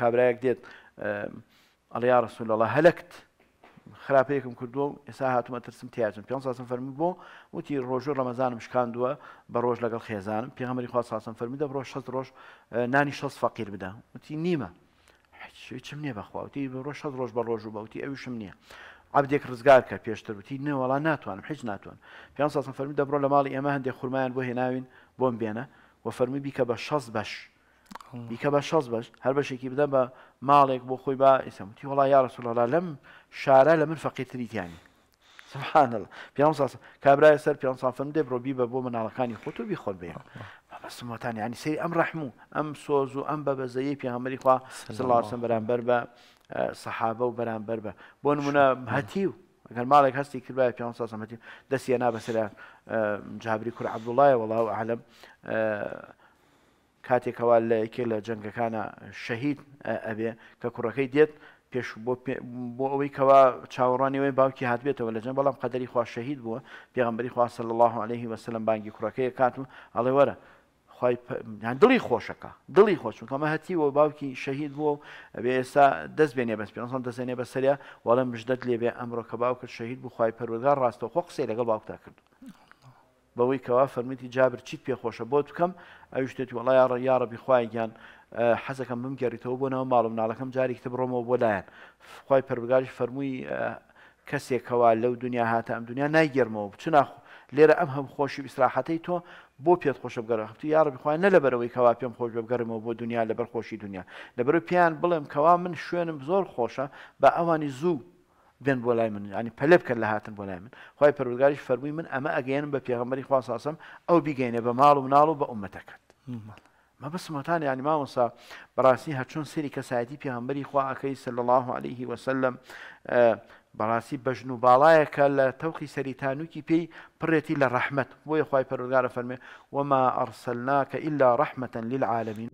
کابراەک دێت ئەلیا ڕسوولەڵە هەلکت خراپەیەکم کردو و ئێستا هاتومە ترسم تیاچم پێ ساسم فەرمی بۆ وتی ڕۆژوو ڕەمەزانم شکاندووە بە ڕۆژ لەگەڵ خێزانم پێغەمەری خوا ساسم فەرمی دە ڕۆژ شەست ڕۆژ نانی شەست فەقیر بدا وتی نیمە چم نییە بەخواوتی ڕۆژ شەست ڕۆژ بە ڕۆژ و بەوتی ئەویشم نییە. عبدێک ڕزگار کە پێشتر وتی نەوەڵا ناتوانم هیچ ناتوان پێ ساسم فەرمی دەبڕۆ لە ماڵی ئێمە هەندێک خورمایان بۆ هێناوین بۆم بێنە و فەرمی بیکە بە شەست بەش بیکە بە شەز بەش هەر بەشێکی بدە بە ماڵێک بۆ خۆی با اسم رسول الله لم يعني. سبحان ئیسەمتی وڵا یارەسوولەلا لەم شارە لە من فەقیتریتیانی سبحانەڵ پیان ساس کابرای سەر پیان سافم دێ بڕۆبی بە بۆ مناڵەکانی خۆتو بیخۆن بێ بەسمتانی ینی سری ئەم ڕحموو ئەم سۆز و ئەم بە بەزەیە پیامەری خوا سلاوسم بەرامبەر بە سەحابە و بەرامبەر بە بۆ نمونە هەتی و ئەگەر ماڵێک هەستی کردای پیان ساسەمەتی دەستیە نابەسرە آه، جابری کورعبدوڵایە وڵاو عالم آه، کاتێکەوە لە یەکێک لە جەنگەکانە شەهید ئەبێ کە کوڕەکەی دێت پێش بۆ ئەوەی کەوا چاوەڕانیەوەی باوکی هاتبێتەوە لە جەن بەڵام قەدەری خوا شەهید بووە پێغمبەری خواصل الله عليه وسلم بانگی کوڕەکەی کات و ئەڵێ وەرە دڵی خۆشەکە دڵی خۆشون کەمە هەتیەوە باوکی شەهید بووە بێ ئێستا دەست بێنێ بەس پێسان دەزێنێ بە سەریا وەڵم مژدەت لێبێ ئەمڕۆ کە باوکرد شەهید بخوای پەرودگار ڕاستەوە خۆ قسەی لەگەڵ باوکتا کرد بەوەی کەوا فەرمیتی جابر چیت پێخۆشە بۆ بکەم ئەو شتێت وڵای یاڕەبی خوایان حەزەکەم بمگەریتەوە بۆ ناو ماڵم ناڵەکەم جارێکتە بڕۆمەوە بۆ لایەن خی پەرگاریش فەرمووی کەسێکەوە لەو دنیا هاتە ئەم دنیا نایگەرمەوە بچ ناخ لێرە ئەم هەم خۆشی ئیسراحەتی تۆ بۆ پێت خۆشە بگەرەختی یاڕ بخوای نە لە بەرەوەی کەوا پێم خۆش بگەرمەوە بۆ دنیا لە بەرخۆشی دنیا لەبەر پیان بڵێم کەوا من شوێنم زۆر خۆشە بە ئەوانی زوو بن بولای يعني من ینی پەلە بکە هاتن بۆلای من خی پەرگاریش فەرمووی من أما ئەگەێنم بە پێغمبەری خواساسم ئەو بیگەینێ بە ماڵ و ناڵ و بە عومەتەکەت مە ما ینی يعني مامۆسا بەڕاستی هەچون سری کەسایەتی خوا خواکەی سل الله عليه وسلم آه، بەڕاستی بەژن و باڵایەکە لە تەوقی سەریتانوکی پێی پڕێتی لە ڕەحمت بۆیە خی پەرگارە فەرمێ وما ئەرسلناکە إلا ڕەحمەەن للعاالمین.